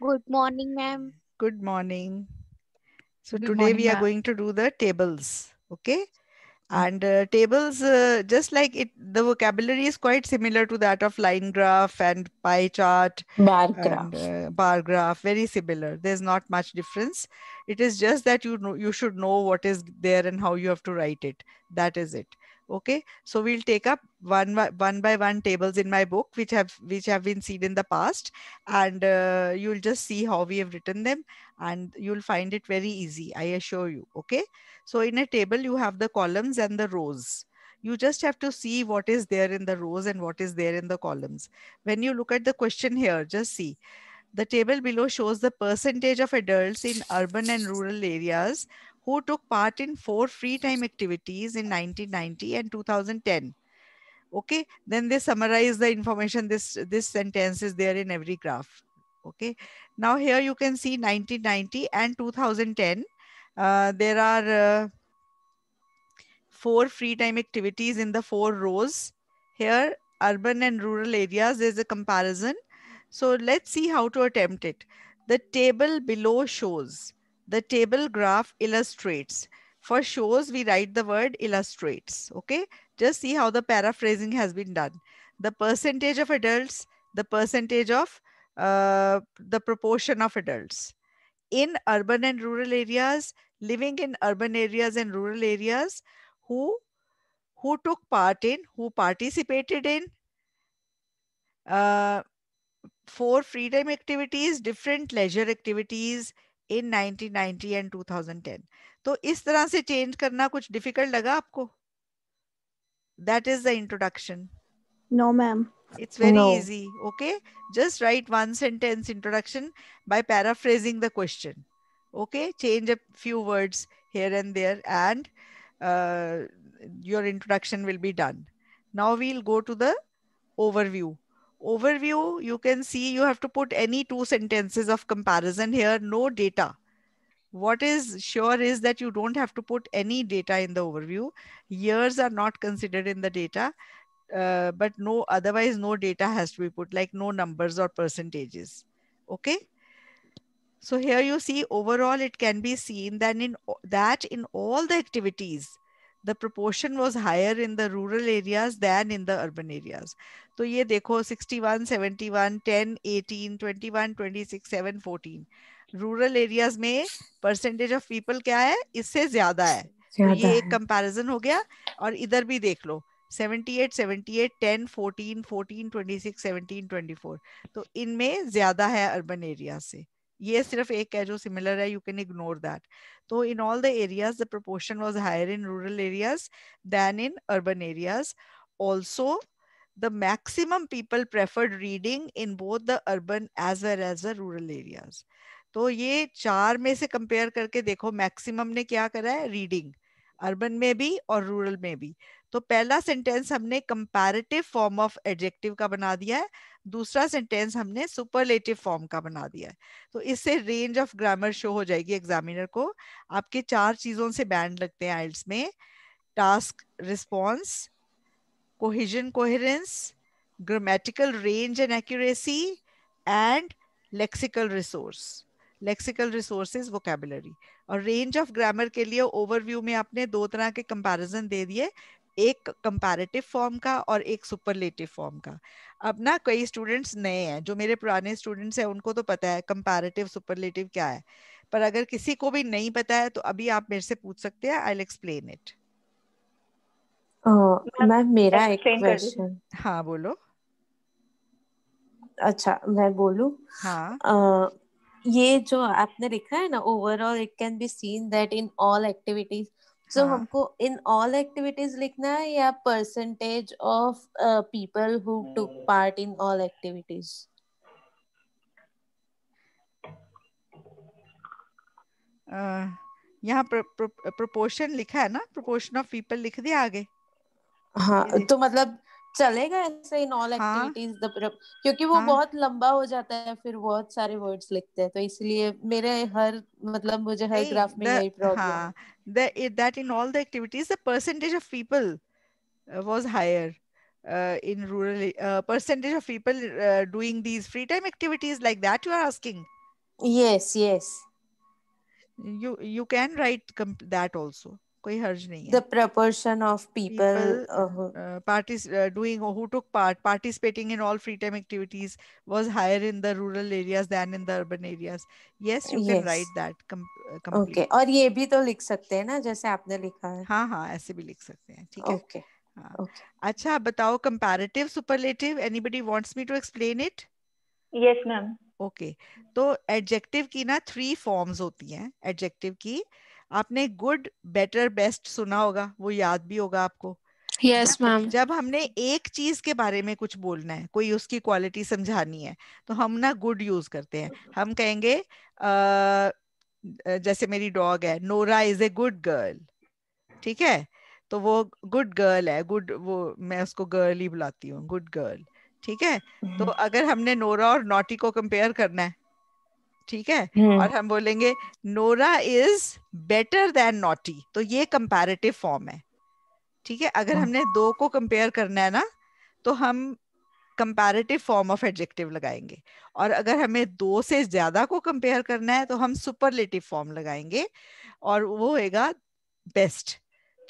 Good morning, ma'am. Good morning. So Good today morning, we are going to do the tables. Okay. Hmm. And uh, tables, uh, just like it, the vocabulary is quite similar to that of line graph and pie chart. Bar graph. And, uh, bar graph, very similar. There's not much difference. It is just that you know, you should know what is there and how you have to write it. That is it okay so we'll take up one by one by one tables in my book which have which have been seen in the past and uh, you'll just see how we have written them and you'll find it very easy i assure you okay so in a table you have the columns and the rows you just have to see what is there in the rows and what is there in the columns when you look at the question here just see the table below shows the percentage of adults in urban and rural areas who took part in four free time activities in 1990 and 2010 okay then they summarize the information this this sentence is there in every graph okay now here you can see 1990 and 2010 uh, there are uh, four free time activities in the four rows here urban and rural areas there's a comparison so let's see how to attempt it the table below shows the table graph illustrates. For shows, we write the word illustrates. Okay, just see how the paraphrasing has been done. The percentage of adults, the percentage of uh, the proportion of adults. In urban and rural areas, living in urban areas and rural areas, who, who took part in, who participated in, uh, four freedom activities, different leisure activities, in 1990 and 2010 तो इस तरह से change करना कुछ difficult लगा आपको that is the introduction no ma'am it's very no. easy okay just write one sentence introduction by paraphrasing the question okay change a few words here and there and uh, your introduction will be done now we'll go to the overview overview, you can see you have to put any two sentences of comparison here, no data. What is sure is that you don't have to put any data in the overview. Years are not considered in the data, uh, but no, otherwise no data has to be put like no numbers or percentages. Okay. So here you see overall it can be seen that in, that in all the activities, the proportion was higher in the rural areas than in the urban areas. तो ye dekho 61, 71, 10, 18, 21, 26, 7, 14. Rural areas में percentage of people क्या है इससे ज्यादा है तो ये एक कंपैरिजन हो गया और इधर भी देख लो 78, 78, 10, 14, 14, 26, 17, 24. तो इनमें ज्यादा है अर्बन एरिया से ये सिर्फ एक है जो सिमिलर है यू कैन इग्नोर दैट तो in all the areas the proportion was higher in rural areas than in urban areas also the maximum people preferred reading in both the urban as well as the rural areas तो ये चार में से compare करके देखो maximum ने क्या करा है रीडिंग अर्बन में भी और रूरल में भी तो पहला सेंटेंस हमने कंपैरेटिव फॉर्म ऑफ एडजेक्टिव का बना दिया है दूसरा सेंटेंस हमने सुपरलेटिव फॉर्म का बना दिया है तो इससे रेंज ऑफ ग्रामर शो हो जाएगी एग्जामिनर को आपके चार चीजों से बैंड लगते हैं आइल्स में task response cohesion coherence grammatical range and accuracy and lexical resource lexical resources vocabulary और रेंज ऑफ ग्रामर के लिए ओवरव्यू में आपने दो तरह के कंपैरिजन दे दिए एक कंपैरेटिव फॉर्म का और एक सुपरलेटिव फॉर्म का अब ना कई स्टूडेंट्स नए हैं जो मेरे पुराने स्टूडेंट्स हैं उनको तो पता है कंपैरेटिव सुपरलेटिव क्या है पर अगर किसी को भी नहीं पता है तो अभी आप मेरे से पूछ सकते हैं I will explain it ma'am मेरा एक क्वेश्चन हाँ बोलो अच्छा मैं बोलू हाँ uh, ये जो आपने लिखा है ना overall it can be seen that in all activities so so, हाँ. हमको इन ऑल एक्टिविटीज लिखना है या percentage of people who took part in all activities यहाँ प्रोपोर्शन लिखा है ना प्रोपोर्शन ऑफ पीपल लिख दिया आगे हाँ तो मतलब चलेगा ऐसे इन ऑल एक्टिविटीज क्योंकि वो हाँ. बहुत लंबा हो जाता है फिर बहुत सारे वर्ड्स लिखते हैं तो इसलिए मेरे हर मतलब मुझे हर ग्राफ में यही प्रॉब्लम हाँ. that, that in all the activities, the percentage of people uh, was higher. Uh, in rural uh, percentage of people uh, doing these free time activities like that you are asking yes yes you you can write that also कोई हर्ज नहीं है the proportion of people पार्टिस doing who took part participating in all free time activities was higher in the rural areas than in the urban areas yes you can write that okay और ये भी तो लिख सकते हैं ना जैसे आपने लिखा है हां हां ऐसे भी लिख सकते हैं ठीक है ओके ओके हाँ. okay. अच्छा बताओ comparative superlative anybody wants me to explain it yes ma'am okay तो एडजेक्टिव की ना थ्री फॉर्म्स होती हैं एडजेक्टिव की आपने गुड बेटर बेस्ट सुना होगा वो याद भी होगा आपको यस मैम जब हमने एक चीज के बारे में कुछ बोलना है कोई उसकी क्वालिटी समझानी है तो हम ना गुड यूज करते हैं हम कहेंगे जैसे मेरी डॉग है Nora is a good girl ठीक है तो वो गुड गर्ल है गुड वो मैं उसको गर्ल ही बुलाती हूँ गुड गर्ल ठीक है तो हम्म। अगर हमने नोरा और नोटी को कंपेयर करना है ठीक है हम्म। और हम बोलेंगे Nora is better than Naughty तो ये कंपैरेटिव फॉर्म है ठीक है अगर हाँ। हमने दो को कंपेयर करना है ना तो हम कंपैरेटिव फॉर्म ऑफ एडजेक्टिव लगाएंगे और अगर हमें दो से ज्यादा को कंपेयर करना है तो हम सुपरलेटिव फॉर्म लगाएंगे और वो होएगा बेस्ट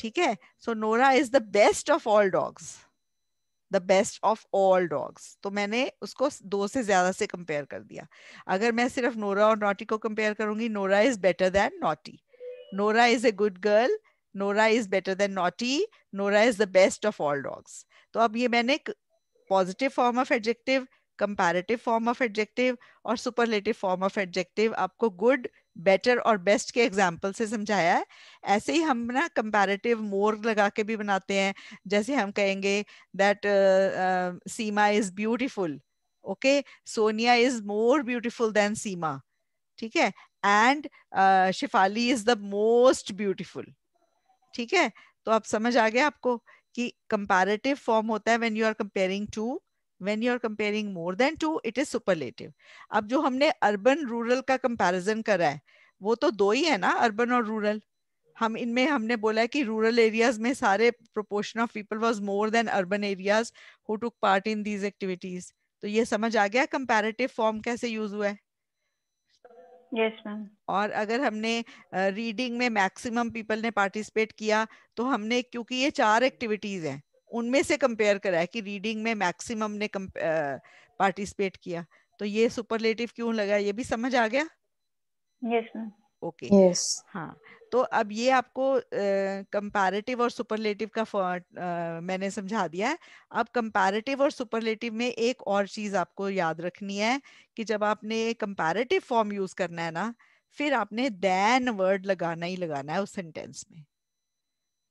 ठीक है so Nora is the best of all dogs the best of all dogs तो मैंने उसको दो से ज्यादा से कंपेयर कर दिया अगर मैं सिर्फ नोरा और नोटी को कंपेयर करूंगी Nora is better than Naughty Nora is a good girl Nora is better than Naughty Nora is the best of all dogs तो अब ये मैंने positive form of adjective comparative form of adjective और superlative form of adjective आपको good better और best के example से समझाया है ऐसे ही हम ना कंपैरेटिव मोर लगा के भी बनाते हैं जैसे हम कहेंगे that uh, uh, Seema is beautiful okay Sonia is more beautiful than Seema ठीक है and uh, Shifali is the most beautiful ठीक है तो आप समझ आ गया आपको कि कंपैरेटिव फॉर्म होता है when you are comparing to when you are comparing more than two it is superlative अब जो हमने urban rural का comparison करा है वो तो दो ही है ना urban और rural हम इनमें हमने बोला है कि रूरल एरियाज में सारे proportion of people was more than urban areas who took part in these activities तो ये समझ आ गया कंपैरेटिव फॉर्म कैसे यूज हुआ है yes, ma'am. और अगर हमने रीडिंग uh, में मैक्सिमम पीपल ने पार्टिसिपेट किया तो हमने क्योंकि ये चार एक्टिविटीज हैं उनमें से कंपेयर है कि रीडिंग में मैक्सिमम ने पार्टिसिपेट किया तो ये सुपरलेटिव क्यों लगा ये भी समझ आ गया यस ओके यस हाँ तो अब ये आपको कंपैरेटिव uh, और सुपरलेटिव का uh, मैंने समझा दिया है अब कंपैरेटिव और सुपरलेटिव में एक और चीज आपको याद रखनी है कि जब आपने कंपैरेटिव फॉर्म यूज करना है ना फिर आपने देन वर्ड लगाना ही लगाना है उस सेंटेंस में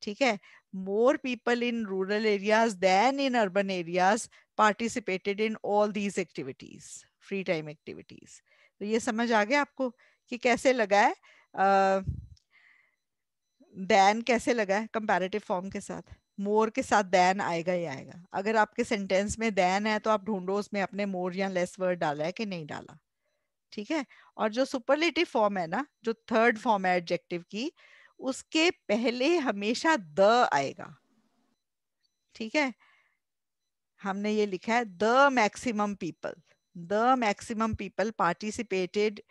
ठीक है more people in rural areas than in urban areas participated in all these activities free time activities तो ये समझ आ गया आपको कि कैसे लगा है देन uh, कैसे लगा है कंपेरेटिव फॉर्म के साथ मोर के साथ देन आएगा ही आएगा अगर आपके सेंटेंस में देन है तो आप ढूंढो उसमें अपने मोर या लेस वर्ड डाला है कि नहीं डाला ठीक है और जो सुपरलेटिव फॉर्म है ना जो थर्ड फॉर्म है एडजेक्टिव की उसके पहले हमेशा द आएगा ठीक है हमने ये लिखा है the maximum people the maximum people participated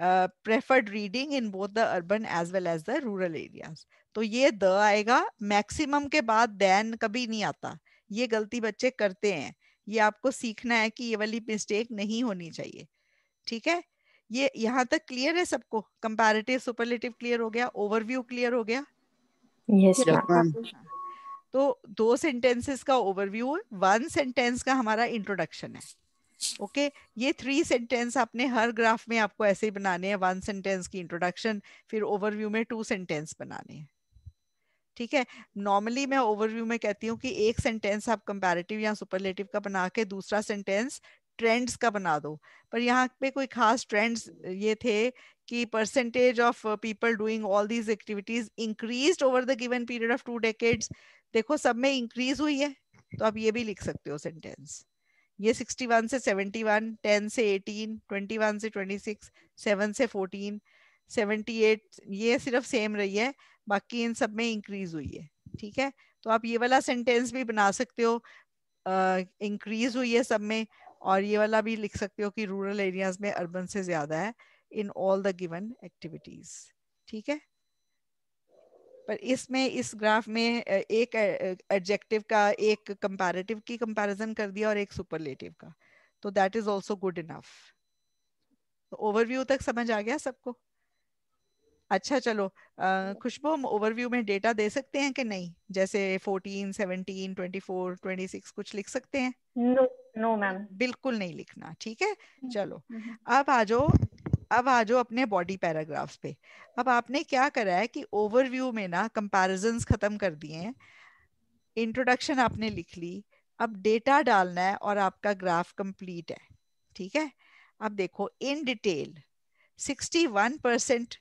preferred reading in both the urban as well as the rural areas तो ये द आएगा मैक्सिमम के बाद दैन कभी नहीं आता ये गलती बच्चे करते हैं ये आपको सीखना है कि ये वाली मिस्टेक नहीं होनी चाहिए ठीक है ये यहाँ तक क्लियर है सबको कंपैरेटिव सुपरलेटिव क्लियर हो गया ओवरव्यू क्लियर हो गया yes, तो दो सेंटेंसेस का ओवरव्यू है वन सेंटेंस का हमारा इंट्रोडक्शन है ओके okay? ये थ्री सेंटेंस आपने हर ग्राफ में आपको ऐसे ही बनाने हैं वन सेंटेंस की इंट्रोडक्शन फिर ओवरव्यू में टू सेंटेंस बनाने हैं ठीक है नॉर्मली मैं ओवरव्यू में कहती हूँ कि एक सेंटेंस आप कंपैरेटिव या सुपरलेटिव का बना के दूसरा सेंटेंस ट्रेंड्स का बना दो पर यहाँ पे कोई खास ट्रेंड्स ये थे कि percentage of people doing all these activities increase over the given period of two decades देखो सब में इंक्रीज हुई है तो आप ये भी लिख सकते हो सेंटेंस ये 61 से 71, 10 से 18, 21 से 26, 7 से 14, 78 ये सिर्फ सेम रही है बाकी इन सब में इंक्रीज हुई है ठीक है तो आप ये वाला सेंटेंस भी बना सकते हो इंक्रीज uh, हुई है सब में और ये वाला भी लिख सकते हो कि रूरल एरियाज में अर्बन से ज्यादा है in all the given activities ठीक है पर इसमें इस ग्राफ में एक एडजेक्टिव का एक कंपैरेटिव की कंपैरिजन कर दिया और एक सुपरलेटिव का तो that is also good enough overview तक समझ आ गया सबको अच्छा चलो खुशबू हम ओवरव्यू में डेटा दे सकते हैं कि नहीं जैसे fourteen seventeen twenty four twenty six कुछ लिख सकते हैं no. नो मैम बिल्कुल नहीं लिखना ठीक है हम्म, चलो हम्म। अब आ जाओ अब आ जाओ अपने बॉडी पैराग्राफ पे अब आपने क्या करा है कि ओवरव्यू में ना कंपैरिजन्स खत्म कर दिए हैं इंट्रोडक्शन आपने लिख ली अब डेटा डालना है और आपका ग्राफ कंप्लीट है ठीक है अब देखो in detail 61 percent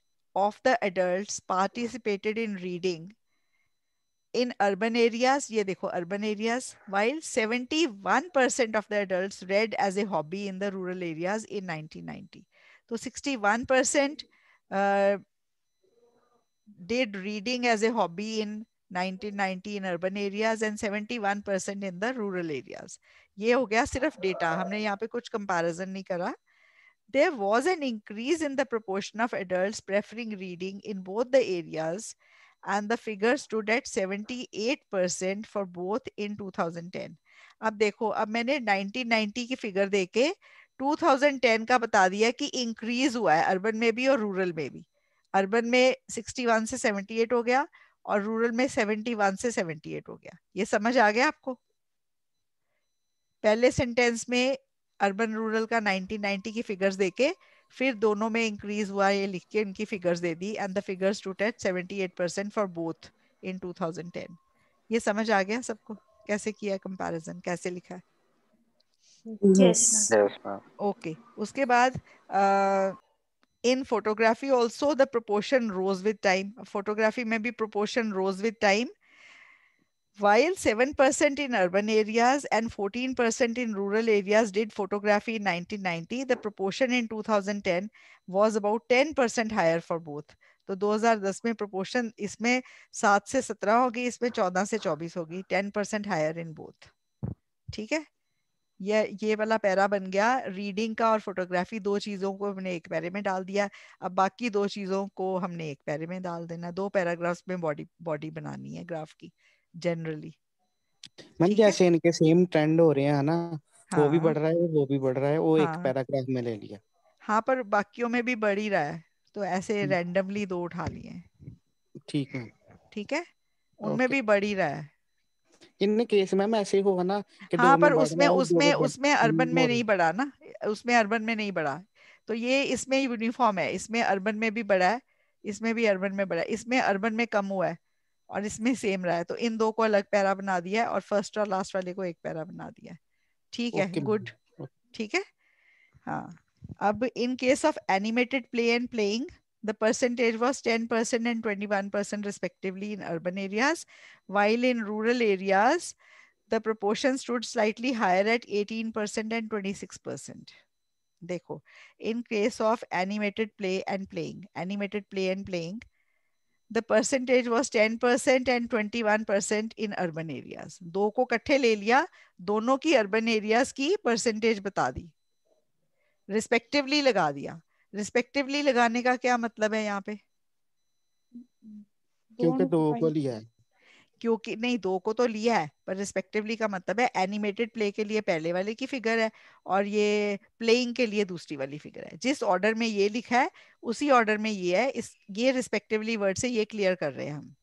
of the adult participated in reading in urban areas ye dekho urban areas while 71% of the adults read as a hobby in the rural areas in 1990 so 61% uh, did reading as a hobby in 1990 in urban areas and 71% in the rural areas ye ho gaya sirf data humne yahan pe kuch comparison nahi kara there was an increase in the proportion of adults preferring reading in both the areas uh, and the figure stood at 78% for both in 2010 अब देखो अब मैंने 1990 की figure देके 2010 का बता दिया कि इंक्रीज हुआ है अर्बन में भी और रूरल में भी अर्बन में 61 से 78 हो गया और रूरल में 71 से 78 हो गया ये समझ आ गया आपको पहले सेंटेंस में अर्बन रूरल का 1990 की फिगर्स देके फिर दोनों में इंक्रीज हुआ ये लिख के इनकी फिगर्स दे दी एंड द फिगर्स टू टेट seventy eight percent for both in two thousand ten ये समझ आ गया सबको कैसे किया कंपैरिजन कैसे लिखा है yes. yes okay उसके बाद in photography also the proportion rose with time photography में भी proportion rose with time while 7% in urban areas and 14% in rural areas did photography in 1990, the proportion in 2010 was about 10% higher for both. तो 2010 में proportion इसमें 7 से 17 होगी इसमें 14 से 24 होगी 10% higher in both. ठीक है ये ये वाला पैरा बन गया रीडिंग का और फोटोग्राफी दो चीज़ों को हमने एक पैरे में डाल दिया अब बाकी दो चीज़ों को हमने एक पैरे में डाल देना दो पैराग्राफ्स में बॉडी बॉडी बनानी है ग्राफ की जनरली मैम जैसे इनके सेम ट्रेंड हो रहे हैं ना हाँ, वो भी हाँ। बढ़ रहा है वो भी बढ़ रहा है वो हाँ, एक पैराग्राफ में ले लिया हाँ पर बाकियों में भी बढ़ ही रहा है तो ऐसे रैंडमली हम्म। दो उठा लिए ठीक है ठीक है उनमें भी बढ़ ही रहा है इन केस मैम ऐसे होगा ना कि हाँ पर उसमें उसमें उसमें अर्बन में हम्म, नहीं बढ़ा ना उसमें अर्बन में नहीं बढ़ा तो ये इसमें यूनिफॉर्म है इसमें अर्बन में भी बढ़ा है इसमें भी अर्बन में बढ़ा है इसमें अर्बन में कम हुआ है और इसमें सेम रहा है तो इन दो को अलग पैरा बना दिया है और फर्स्ट और लास्ट वाले को एक पैरा बना दिया है ठीक है गुड ठीक है हाँ अब in case of animated play and playing the percentage was 10 percent and 21 percent respectively in urban areas while in rural areas the proportion stood slightly higher at 18 percent and 26 percent देखो in case of animated play and playing animated play and playing the percentage was 10% and 21% in urban areas. do ko ikatthe le liya dono ki urban areas ki percentage bata di respectively laga diya respectively lagane ka kya matlab hai yahan pe kyunki do equal hi hai क्योंकि नहीं दो को तो लिया है पर respectively का मतलब है एनिमेटेड प्ले के लिए पहले वाले की फिगर है और ये प्लेइंग के लिए दूसरी वाली फिगर है जिस ऑर्डर में ये लिखा है उसी ऑर्डर में ये है इस ये रिस्पेक्टिवली वर्ड से ये क्लियर कर रहे हैं हम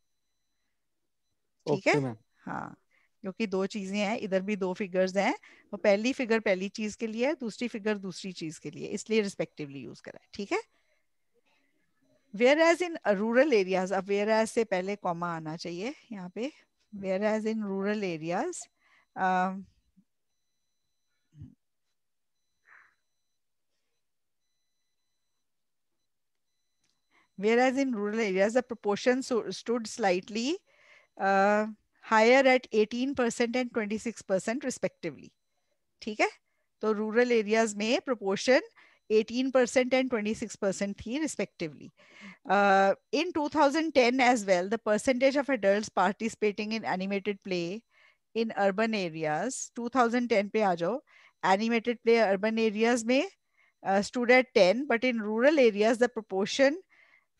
ठीक है हाँ क्योंकि दो चीजें हैं इधर भी दो फिगर्स हैं वो पहली फिगर पहली चीज के लिए है दूसरी फिगर दूसरी चीज के लिए इसलिए रिस्पेक्टिवली यूज करा है ठीक है whereas in rural areas अब वेयर एज से पहले कॉमा आना चाहिए यहाँ पे whereas in rural areas whereas in rural areas the proportion so stood slightly uh, higher at 18% and 26% respectively ठीक है तो रूरल एरियाज में uh 18% and 26% thi respectively. Uh, in 2010 as well, the percentage of adults participating in animated play in urban areas, 2010 पे आ जाओ, animated play urban areas में uh, stood at 10, but in rural areas the proportion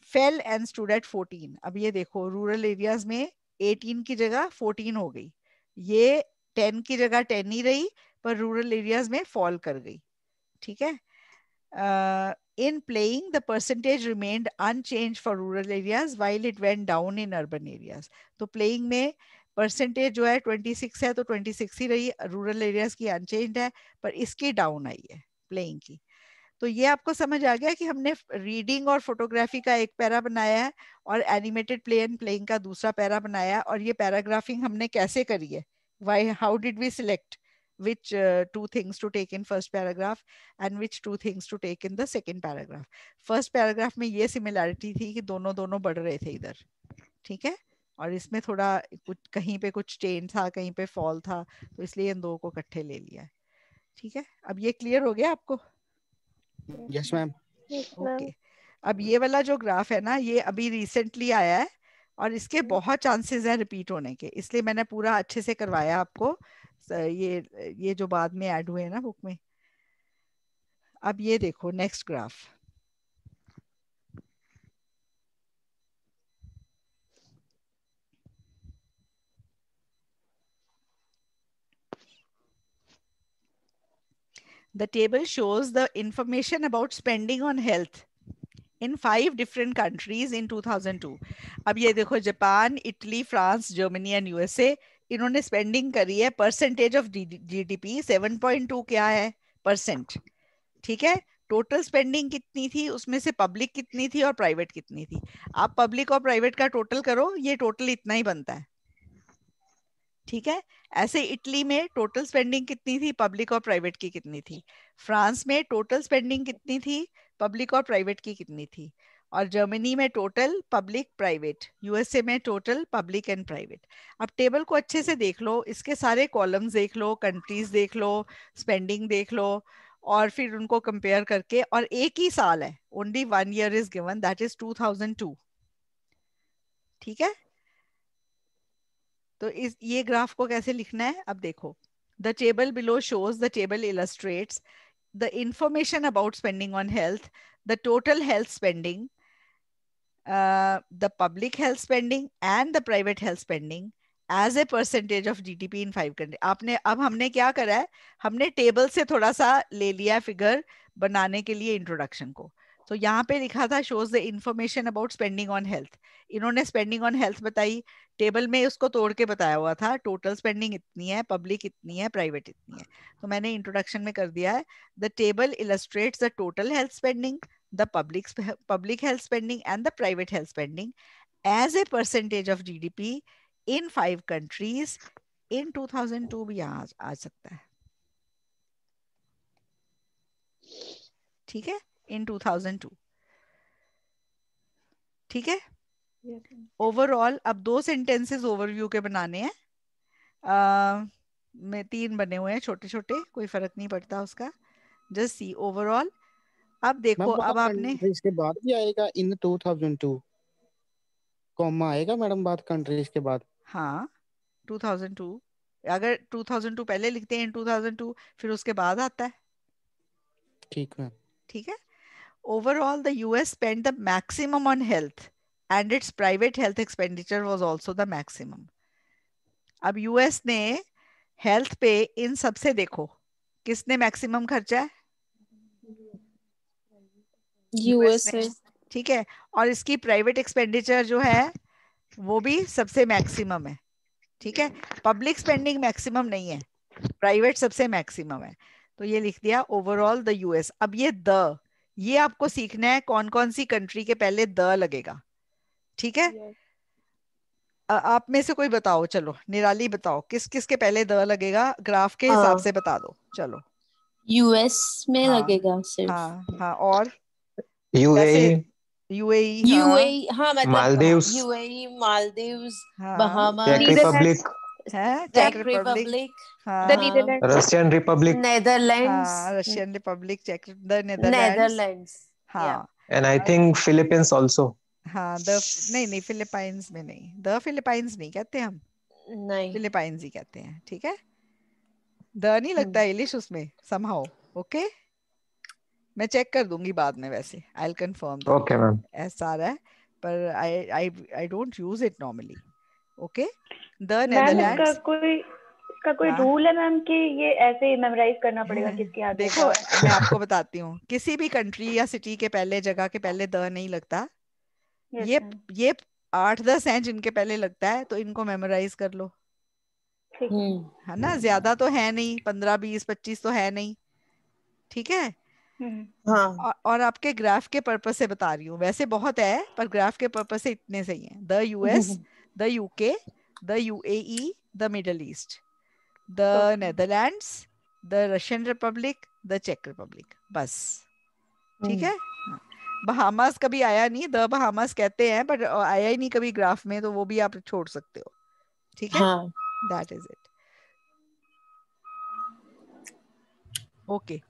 fell and stood at 14. अब ये देखो, rural areas में 18 की जगह 14 हो गई. ये 10 की जगह 10 ही रही, पर rural areas में fall कर गई. ठीक है? uh, in playing, the percentage remained unchanged for rural areas while it went down in urban areas. तो playing में परसेंटेज जो है 26 है तो 26 ही रही रूरल एरियाज की अनचेंज है पर इसकी डाउन आई है प्लेइंग की तो ये आपको समझ आ गया कि हमने रीडिंग और फोटोग्राफी का एक पैरा बनाया है और एनिमेटेड प्ले एंड प्लेइंग का दूसरा पैरा बनाया है और ये पैराग्राफिंग हमने कैसे करी है why how did we select which uh, two things to take in first paragraph and which two things to take in the second paragraph. First paragraph में ये similarity थी कि दोनों दोनों बढ़ रहे थे इधर ठीक है और इसमें थोड़ा कुछ कहीं पे कुछ चेन था कहीं पे फॉल था तो इसलिए इन दो को इकट्ठे ले लिया ठीक है अब ये क्लियर हो गया आपको यस मैम ओके अब ये वाला जो ग्राफ है ना ये अभी रिसेंटली आया है और इसके बहुत चांसेस हैं रिपीट होने के इसलिए मैंने पूरा अच्छे से करवाया आपको ये ये जो बाद में ऐड हुए ना बुक में अब ये देखो next graph the table shows the information about spending on health in five different countries in 2002 अब ये देखो Japan Italy France Germany and USA इन्होंने स्पेंडिंग करी है परसेंटेज ऑफ जीडीपी 7.2 क्या है परसेंट ठीक है टोटल स्पेंडिंग कितनी थी उसमें से पब्लिक कितनी थी और प्राइवेट कितनी थी आप पब्लिक और प्राइवेट का टोटल करो ये टोटल इतना ही बनता है ठीक है ऐसे इटली में टोटल स्पेंडिंग कितनी थी पब्लिक और प्राइवेट की कितनी थी फ्रांस में टोटल स्पेंडिंग कितनी थी पब्लिक और प्राइवेट की कितनी थी और जर्मनी में टोटल पब्लिक प्राइवेट यूएसए में टोटल पब्लिक एंड प्राइवेट अब टेबल को अच्छे से देख लो इसके सारे कॉलम्स देख लो कंट्रीज देख लो स्पेंडिंग देख लो और फिर उनको कंपेयर करके और एक ही साल है only one year is given that is 2002 ठीक है तो इस ये ग्राफ को कैसे लिखना है अब देखो the table below shows the table illustrates the information about spending on health the total health spending Uh, the public health spending and the private health spending as a percentage of GDP in five country आपने अब हमने क्या करा है हमने table से थोड़ा सा ले लिया फिगर बनाने के लिए इंट्रोडक्शन को तो so, यहाँ पे लिखा था shows the information about spending on health इन्होंने स्पेंडिंग ऑन हेल्थ बताई टेबल में उसको तोड़ के बताया हुआ था टोटल स्पेंडिंग इतनी है पब्लिक इतनी है प्राइवेट इतनी है तो मैंने इंट्रोडक्शन में कर दिया है the table illustrates the total health spending the public, public health spending and the private health spending as a percentage of GDP in five countries in 2002 bhi aa आ सकता है ठीक है in 2002 theek hai overall yeah. अब दो sentences overview के बनाने हैं मैं तीन बने हुए हैं छोटे छोटे कोई फर्क नहीं पड़ता उसका जस्ट सी ओवरऑल अब देखो अब आपने इसके बाद भी आएगा इन 2002 कॉमा आएगा मैडम बात कंट्रीज के बाद हाँ 2002 अगर 2002 पहले लिखते हैं 2002 फिर उसके बाद आता है ठीक है ठीक है overall the US spend the maximum on health and its private health expenditure was also the maximum अब यूएस ने हेल्थ पे इन सबसे देखो किसने मैक्सिमम खर्चा है यूएसए ठीक है और इसकी प्राइवेट एक्सपेंडिचर जो है वो भी सबसे मैक्सिमम है ठीक है पब्लिक स्पेंडिंग मैक्सिमम नहीं है प्राइवेट सबसे मैक्सिमम है तो ये लिख दिया ओवरऑल द यूएस अब ये द ये आपको सीखना है कौन कौन सी कंट्री के पहले द लगेगा ठीक है yes. आप में से कोई बताओ चलो निराली बताओ किस किस के पहले द लगेगा ग्राफ के हिसाब से बता दो चलो यूएस में हाँ, लगेगा सिर्फ हाँ हाँ और यूएई यूएई यूएई हाँ मतलब UAE Bahama Republic check Republic Russian Republic Netherland Russian Republic check the हाँ and I think Philippines also हाँ द हाँ, हाँ। नहीं नहीं फिलीपाइंस में नहीं द फिलीपाइंस नहीं कहते हम नहीं फिलीपाइंस ही कहते हैं ठीक है द नहीं लगता इंग्लिश हम्म। उसमें समहाउ ओके okay? मैं चेक कर दूंगी बाद में वैसे I will confirm okay ma'am ऐसा आ रहा है पर I I I don't use it normally okay the Netherlands का कोई का कोई रूल हाँ? है मैम कि ये ऐसे मेमोराइज करना पड़ेगा किसके हाथ देखो मैं आपको बताती हूँ किसी भी कंट्री या सिटी के पहले जगह के पहले द नहीं लगता ये ये आठ दस हैं जिनके पहले लगता है तो इनको मेमोराइज कर लो है ना ज्यादा तो है नहीं पंद्रह बीस पच्चीस तो है नहीं ठीक है हम्म। हाँ और, आपके ग्राफ के पर्पज से बता रही हूँ वैसे बहुत है पर ग्राफ के पर्पज से इतने सही हैं the US the UK the UAE the Middle East the Netherlands the Russian republic the चेक रिपब्लिक बस ठीक हम्म। है बहामास कभी आया नहीं द बहामास कहते हैं बट आया ही नहीं कभी ग्राफ में तो वो भी आप छोड़ सकते हो ठीक है that is it okay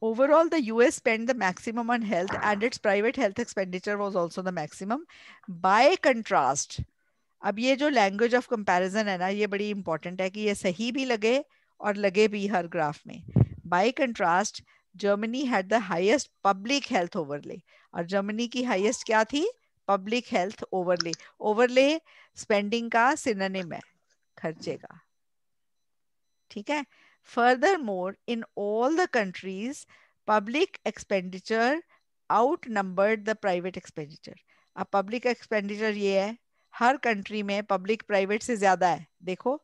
Overall, the US spent the maximum on health ah. and its private health expenditure was also the maximum. By contrast, अब ये जो लैंग्वेज ऑफ कंपैरिजन है ना ये बड़ी इंपॉर्टेंट है कि ये सही भी लगे और लगे भी हर ग्राफ में by contrast Germany had the highest public health overlay और जर्मनी की हाईएस्ट क्या थी public health overlay overlay spending का सिनोनिम है खर्चे का ठीक है Furthermore, in all the countries, public expenditure outnumbered the private expenditure. a public expenditure ye hai har country mein public private se zyada hai dekho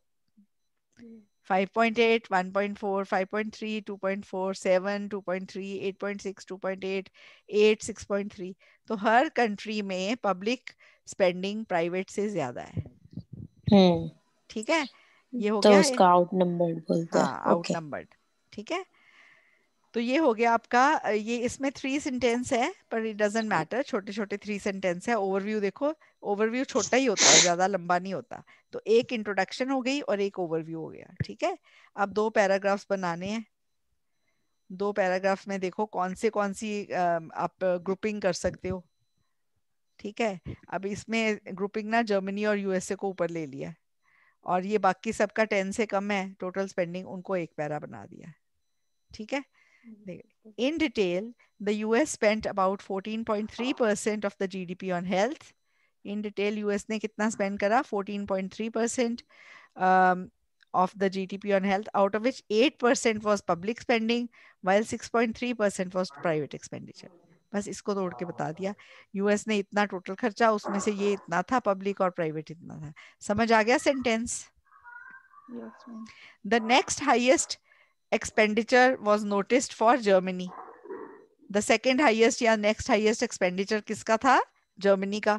5.8, 1.4, 5.3, 2.4, 7, 2.3, 8.6, 2.8, 8, 6.3 तो हर country में public spending private से ज्यादा है ठीक है ये हो तो गया उसका आउट नंबर्ड बोलते हैं आउट नंबर्ड ठीक है तो ये हो गया आपका ये इसमें थ्री सेंटेंस है पर इट डजेंट मैटर छोटे छोटे थ्री सेंटेंस है ओवरव्यू देखो ओवरव्यू छोटा ही होता है ज्यादा लंबा नहीं होता तो एक इंट्रोडक्शन हो गई और एक ओवरव्यू हो गया ठीक है अब दो पैराग्राफ्स बनाने हैं दो पैराग्राफ में देखो कौन से कौन सी आप ग्रुपिंग कर सकते हो ठीक है अब इसमें ग्रुपिंग ना जर्मनी और यूएसए को ऊपर ले लिया और ये बाकी सबका टेन से कम है टोटल स्पेंडिंग उनको एक पैरा बना दिया है ठीक है in detail the US spent about 14.3 percent of the GDP on health in detail US ने कितना स्पेंड करा 14.3 percent of the GDP on health out of which 8 percent was public spending 6.3 percent was private बस इसको तोड़ के बता दिया US हाँ, हाँ। ने इतना टोटल खर्चा उसमें से ये इतना था पब्लिक और प्राइवेट इतना था समझ आ गया sentence the next highest expenditure was noticed for Germany the second highest या नेक्स्ट हाइएस्ट एक्सपेंडिचर किसका था जर्मनी का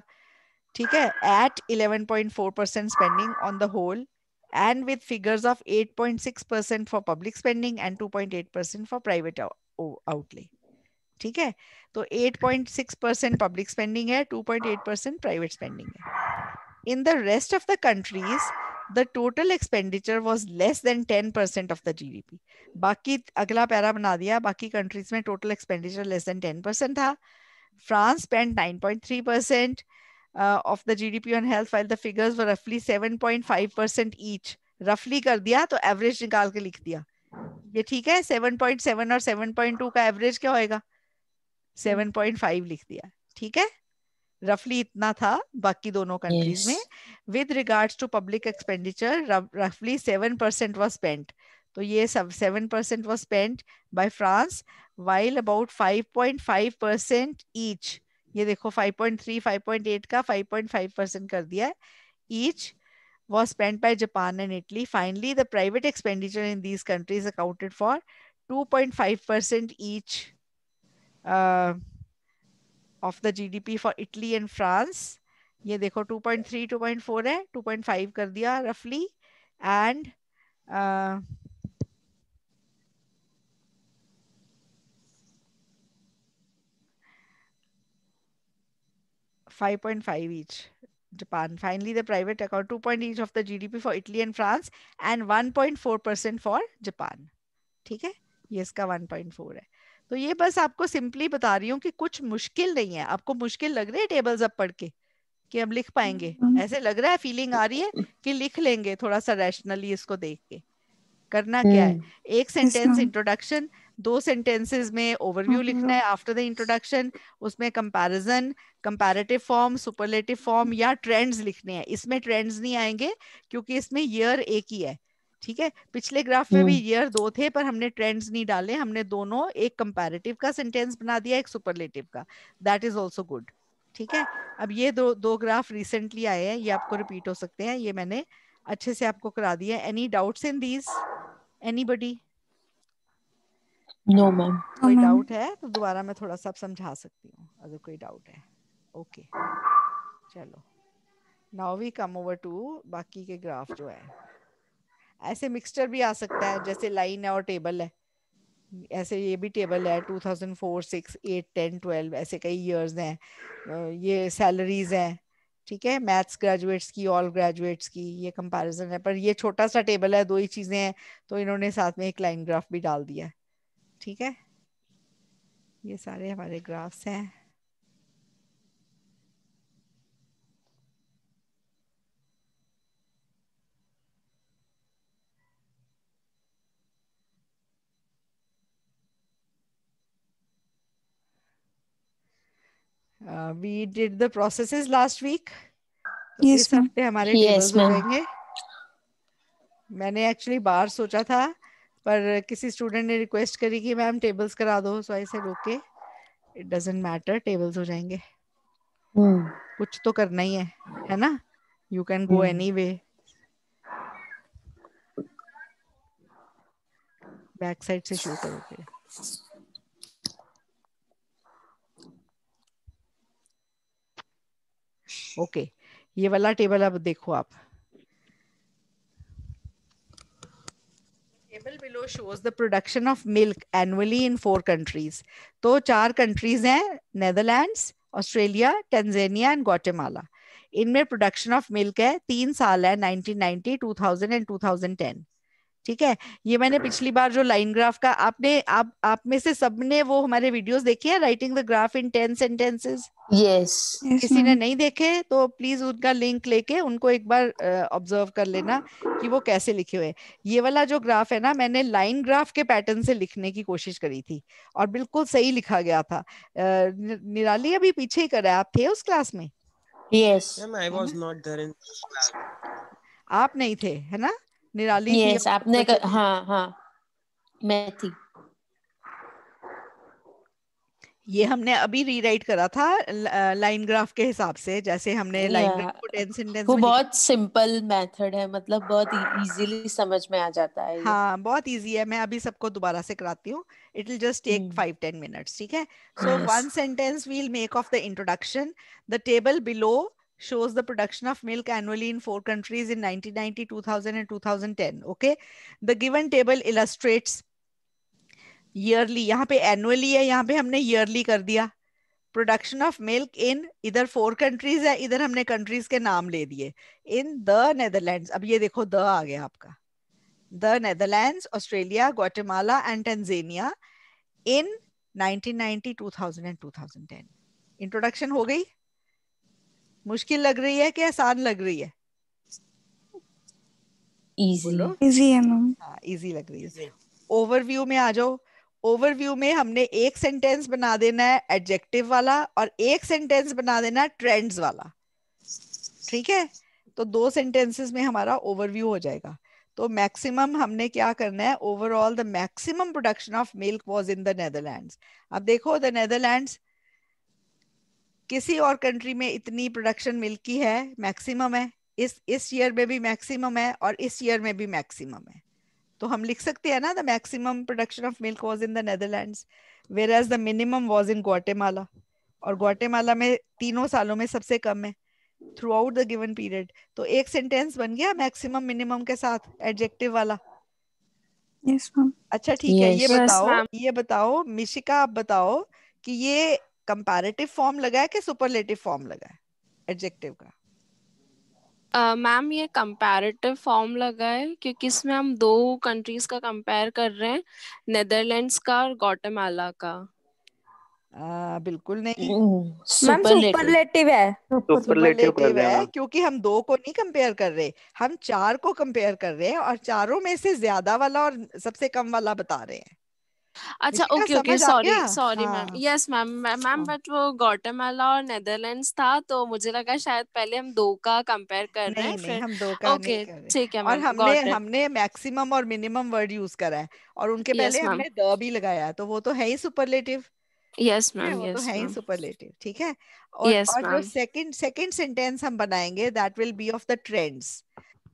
ठीक है at 11.4 percent spending on the whole and with figures of 8.6% for public spending and 2.8% for private outlay. ठीक है तो 8.6 percent public spending है 2.8 परसेंट प्राइवेट स्पेंडिंग है in the rest of the countries the total expenditure was less than ten percent of the G D P बाकी अगला para बना दिया बाकी कंट्रीज में total expenditure less than ten percent था France spend three percent of the G D P on health file the figures वर रफली seven point five percent each रफली कर दिया तो एवरेज निकाल के लिख दिया ये ठीक है सेवन पॉइंट सेवन और सेवन पॉइंट टू का एवरेज क्या होएगा सेवन पॉइंट फाइव लिख दिया ठीक है रफली इतना था बाकी दोनों कंट्रीज yes. में with regards to public expenditure रफली सेवन परसेंट वॉज स्पेंट तो ये सब seven percent was spent by France while about five point five percent each ये देखो five point three five point eight का फाइव पॉइंट फाइव परसेंट कर दिया each was spent each Japan and Italy finally the private expenditure in these countries accounted for two point five percent each uh, of the GDP for Italy and France. ये देखो 2.3 2.4 है 2.5 कर दिया रफली and uh, Five point five each. Japan. Finally, the private account, 2 point each of the GDP for Italy and France and 1.4% for Japan. ठीक है ये इसका 1.4 है तो ये बस आपको सिंपली बता रही हूँ कि कुछ मुश्किल नहीं है आपको मुश्किल लग रही है टेबल्स अब पढ़ के कि हम लिख पाएंगे हम्म। ऐसे लग रहा है फीलिंग आ रही है हम्म। कि लिख लेंगे थोड़ा सा रैशनली इसको देख के करना क्या है हम्म। एक सेंटेंस इंट्रोडक्शन दो सेंटेंसेस में ओवरव्यू लिखना है आफ्टर द इंट्रोडक्शन उसमें comparison comparative form superlative form या ट्रेंड्स लिखने हैं इसमें ट्रेंड्स नहीं आएंगे क्योंकि इसमें ईयर एक ही है ठीक है पिछले ग्राफ में भी ईयर हम्म। दो थे पर हमने ट्रेंड्स नहीं डाले हमने दोनों एक कंपैरेटिव का सेंटेंस बना दिया एक सुपरलेटिव का दैट इज आल्सो गुड ठीक है अब ये दो दो ग्राफ रिसेंटली आए हैं ये आपको रिपीट हो सकते हैं ये मैंने अच्छे से आपको करा दिया any doubts in these anybody no ma'am कोई डाउट है तो दोबारा मैं थोड़ा सा समझा सकती हूँ अगर कोई डाउट है ओके okay. चलो now we come over to बाकी के ग्राफ जो है ऐसे मिक्सचर भी आ सकता है जैसे लाइन है और टेबल है ऐसे ये भी टेबल है two thousand four six eight ten twelve ऐसे कई इयर्स हैं ये सैलरीज हैं ठीक है मैथ्स ग्रेजुएट्स की ऑल ग्रेजुएट्स की ये कंपैरिजन है पर ये छोटा सा टेबल है दो ही चीजें हैं तो इन्होंने साथ में एक लाइन ग्राफ भी डाल दिया ठीक है ये सारे हमारे ग्राफ्स हैं we did the processes last week इस हफ्ते हमारे yes, होंगे मैंने एक्चुअली बाहर सोचा था पर किसी स्टूडेंट ने रिक्वेस्ट करी कि मैम टेबल्स करा दो so I said okay it doesn't matter tables हो जाएंगे hmm. कुछ तो करना ही है है ना you can go any way back side से शुरू करोगे ओके ये वाला टेबल अब देखो आप table below shows the production of milk annually in four countries तो चार कंट्रीज हैं Netherlands Australia Tanzania and Guatemala इनमें प्रोडक्शन ऑफ मिल्क है तीन साल है 1990, 2000 एंड 2010 ठीक है ये मैंने हम्म। पिछली बार जो लाइन ग्राफ का आपने आप आप में से सबने वो हमारे वीडियोस देखे हैं writing the graph in ten sentences yes किसी ने नहीं देखे तो प्लीज उनका लिंक लेके उनको एक बार ऑब्जर्व uh, कर लेना कि वो कैसे लिखे हुए ये वाला जो ग्राफ है ना मैंने लाइन ग्राफ के पैटर्न से लिखने की कोशिश करी थी और बिल्कुल सही लिखा गया था uh, निराली अभी पीछे ही करा आप थे उस क्लास में यस yes. आप नहीं थे है ना निराली yes, थी आपने कर, हाँ हाँ मैं थी ये हमने अभी रीराइट करा था लाइन ग्राफ के हिसाब से जैसे हमने लाइन ग्राफ को टेंस सेंटेंस वो बहुत सिंपल मेथड है मतलब बहुत इजीली e- समझ में आ जाता है हाँ बहुत इजी है मैं अभी सबको दोबारा से कराती हूँ it will just take five ten minutes ठीक है so one sentence we'll make of the introduction the table below shows the production of milk annually in four countries in 1990, 2000 and 2010. Okay. The given table illustrates yearly. यहाँ पे annually है यहाँ पे हमने yearly कर दिया प्रोडक्शन ऑफ मिल्क इन इधर four countries है इधर हमने कंट्रीज के नाम ले दिए इन द नेदरलैंड्स अब ये देखो द आ गया आपका the Netherlands Australia Guatemala and Tanzania in 1990 2000 and 2010 introduction हो गई मुश्किल लग रही है कि आसान लग रही है इजी इजी है मैम इजी हाँ, लग रही है ओवरव्यू में आ जाओ ओवरव्यू में हमने एक सेंटेंस बना देना है एडजेक्टिव वाला और एक सेंटेंस बना देना है ट्रेंड्स वाला ठीक है तो दो सेंटेंसेस में हमारा ओवरव्यू हो जाएगा तो मैक्सिमम हमने क्या करना है overall the maximum production of milk was in the Netherlands अब देखो द नेदरलैंड्स किसी और कंट्री में इतनी प्रोडक्शन मिल है मैक्सिमम है इस इस ईयर में भी मैक्सिमम है और इस ईयर में भी मैक्सिमम है तो हम लिख सकते हैं ना the maximum production of milk was in the Netherlands whereas the minimum was in Guatemala और ग्वाटेमाला में तीनों सालों में सबसे कम है throughout the given period तो एक सेंटेंस बन गया मैक्सिमम मिनिमम के साथ एडजेक्टिव वाला yes, अच्छा ठीक yes, है ये yes, बताओ ये बताओ मिशिका आप बताओ कि ये कंपैरेटिव फॉर्म लगाया कि सुपरलेटिव फॉर्म लगाया एडजेक्टिव का मैम uh, ये कंपैरेटिव फॉर्म लगा है क्योंकि इसमें हम दो कंट्रीज का कंपेयर कर रहे हैं नेदरलैंड्स का और गोटेमाला का आ, बिल्कुल नहीं सुपरलेटिव है सुपरलेटिव है क्योंकि हम दो को नहीं कंपेयर कर रहे हम चार को कंपेयर कर रहे हैं और चारों में से ज्यादा वाला और सबसे कम वाला बता रहे हैं अच्छा okay okay sorry sorry ma'am हाँ। यस मैम मैम हाँ। बट वो गौटेमाला और नेदरलैंड्स था तो मुझे लगा शायद पहले हम दो का कंपेयर कर रहे हैं फिर हम दो का ओके ठीक है और हमने हमने मैक्सिमम और मिनिमम वर्ड यूज करा है और उनके पहले हमने द भी लगाया तो वो तो है ही सुपरलेटिव यस मैम यस तो है ही सुपरलेटिव ठीक है और, और जो सेकंड सेकंड सेंटेंस हम बनाएंगे that will be of the trends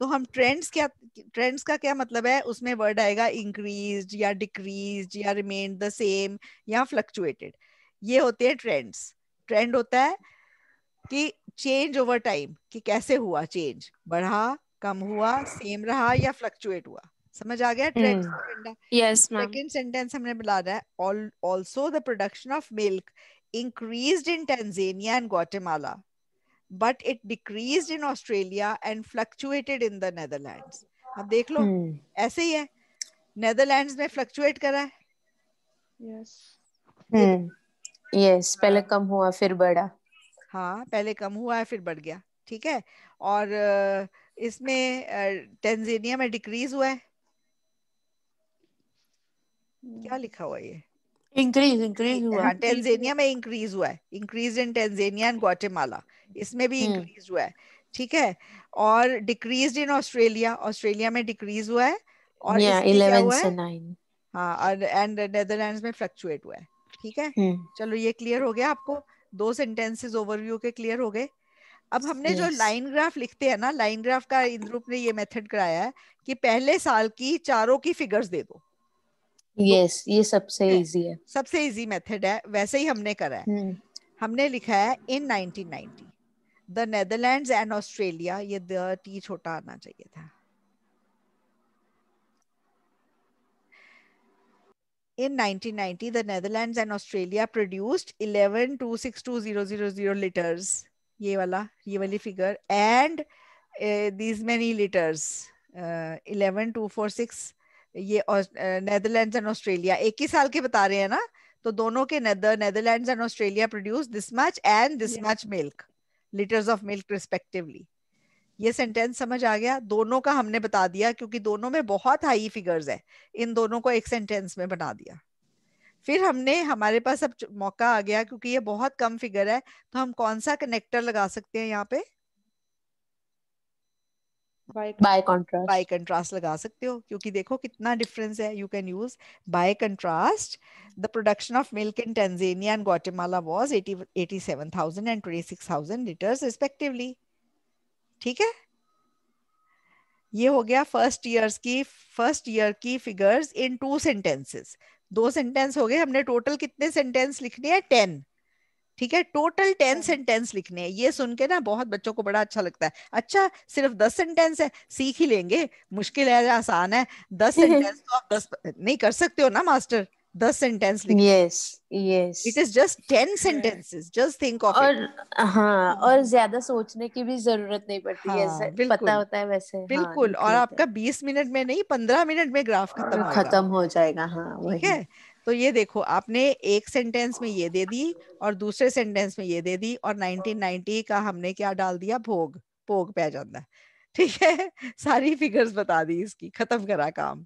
तो हम ट्रेंड्स क्या ट्रेंड्स का क्या मतलब है उसमें वर्ड आएगा इंक्रीज या डिक्रीज या रिमेन द सेम या फ्लक्चुएटेड ये होते हैं ट्रेंड्स ट्रेंड होता है कि चेंज ओवर टाइम कि कैसे हुआ चेंज बढ़ा कम हुआ सेम रहा या फ्लक्चुएट हुआ समझ आ गया ट्रेंड सेकेंड सेंटेंस हमने बुला रहा है also the production of milk increase in Tanzania and Guatemala but it decrease in Australia and fluctuated in the Netherlands. अब देख लो hmm. ऐसे ही है नेदरलैंड्स में फ्लक्चुएट करा है yes yes. Yes hmm. yes, हाँ। पहले कम हुआ फिर बढ़ा हाँ पहले कम हुआ है फिर बढ़ गया ठीक है और इसमें टेंजेनिया में डिक्रीज हुआ है क्या hmm. लिखा हुआ ये इंक्रीज हाँ, इंक्रीज हुआ है टेंजेनिया में इंक्रीज हुआ है increase in Tanzania and Guatemala इसमें भी इंक्रीज हम्म। हुआ है ठीक है और डिक्रीज इन ऑस्ट्रेलिया ऑस्ट्रेलिया में डिक्रीज हुआ है और इलेवन से नाइन हाँ एंड नेदरलैंड्स में फ्लक्चुएट हुआ है ठीक है हम्म। चलो ये क्लियर हो गया आपको दो सेंटेंसेस ओवरव्यू के क्लियर हो गए अब हमने yes. जो लाइन ग्राफ लिखते हैं ना लाइन ग्राफ का इंद्रूप ने ये मेथड कराया है कि पहले साल की चारों की फिगर्स दे दो यस yes, ये सबसे इजी है सबसे इजी मेथड है वैसे ही हमने करा है hmm. हमने लिखा है in 1990 the Netherlands and Australia ये द टी छोटा आना चाहिए था In 1990, the Netherlands and Australia produced 11,262,000 liters. ये वाला ये वाली figure and uh, these many liters. Uh, ये नेदरलैंड्स एंड ऑस्ट्रेलिया एक ही साल के बता रहे हैं ना तो दोनों के Netherlands and Australia produce this much and this much milk litres of milk respectively ये सेंटेंस समझ आ गया दोनों का हमने बता दिया क्योंकि दोनों में बहुत हाई फिगर्स है इन दोनों को एक सेंटेंस में बना दिया फिर हमने हमारे पास अब मौका आ गया क्योंकि ये बहुत कम फिगर है तो हम कौन सा कनेक्टर लगा सकते हैं यहाँ पे बाय कंट्रास्ट लगा सकते हो क्योंकि देखो कितना डिफरेंस है you can use by contrast the production of milk in Tanzania and Guatemala was 87000 and 26000 litres respectively ठीक है ये हो गया फर्स्ट इयर्स की फर्स्ट ईयर की फिगर्स इन टू सेंटेंसेस दो सेंटेंस हो गए हमने टोटल कितने सेंटेंस लिखने हैं टेन ठीक है टोटल टेन सेंटेंस लिखने हैं ये सुन के ना बहुत बच्चों को बड़ा अच्छा लगता है अच्छा सिर्फ दस सेंटेंस है सीख ही लेंगे मुश्किल है आसान है दस सेंटेंस तो आप दस नहीं कर सकते हो ना मास्टर दस sentence yes yes it is just ten sentences just think of और हाँ और hmm. ज्यादा सोचने की भी जरूरत नहीं पड़ती हाँ, ऐसे पता होता है वैसे हाँ, बिल्कुल हाँ, और आपका बीस मिनट में नहीं पंद्रह मिनट में ग्राफ खत्म हाँ, खत्म हो जाएगा हाँ ठीक है तो ये देखो आपने एक सेंटेंस में ये दे दी और दूसरे सेंटेंस में ये दे दी और 1990 का हमने क्या डाल दिया भोग भोग पै जाता ठीक है सारी फिगर्स बता दी इसकी खत्म करा काम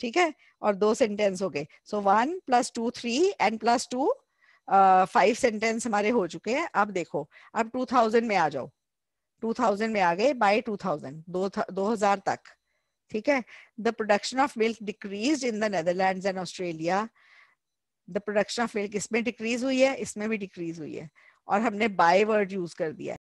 ठीक है और दो सेंटेंस हो गए so one plus two three and plus two five sentence हमारे हो चुके हैं अब देखो अब टू थाउजेंड में आ जाओ टू थाउजेंड में आ गए बाय टू थाउजेंड दो हजार तक ठीक है the production of milk decreases in the Netherland and Australia the production of milk इसमें डिक्रीज हुई है इसमें भी डिक्रीज हुई है और हमने बाय वर्ड यूज कर दिया